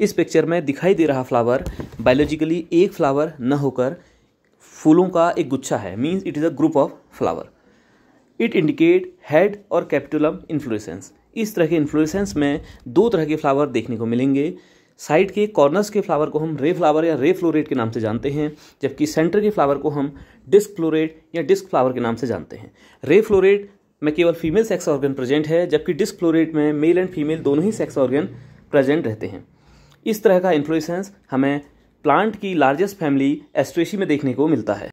इस पिक्चर में दिखाई दे रहा फ्लावर बायोलॉजिकली एक फ्लावर न होकर फूलों का एक गुच्छा है means it is a group of flower it indicate head और कैपिटुलम इन्फ्लोरेसेंस इस तरह के इन्फ्लोरेसेंस में दो तरह के फ्लावर देखने को मिलेंगे साइड के कॉर्नर्स के फ्लावर को हम रे फ्लावर या रे फ्लोरेट के नाम से जानते हैं जबकि सेंटर के फ्लावर को हम डिस्क फ्लोरेट या डिस्क फ्लावर के नाम से जानते हैं रे फ्लोरेट में केवल फीमेल सेक्स ऑर्गन प्रेजेंट है जबकि डिस्क फ्लोरेट में मेल एंड फीमेल दोनों ही सेक्स ऑर्गन प्रेजेंट रहते हैं इस तरह का इन्फ्लुएंस हमें प्लांट की लार्जेस्ट फैमिली एस्ट्रेसी में देखने को मिलता है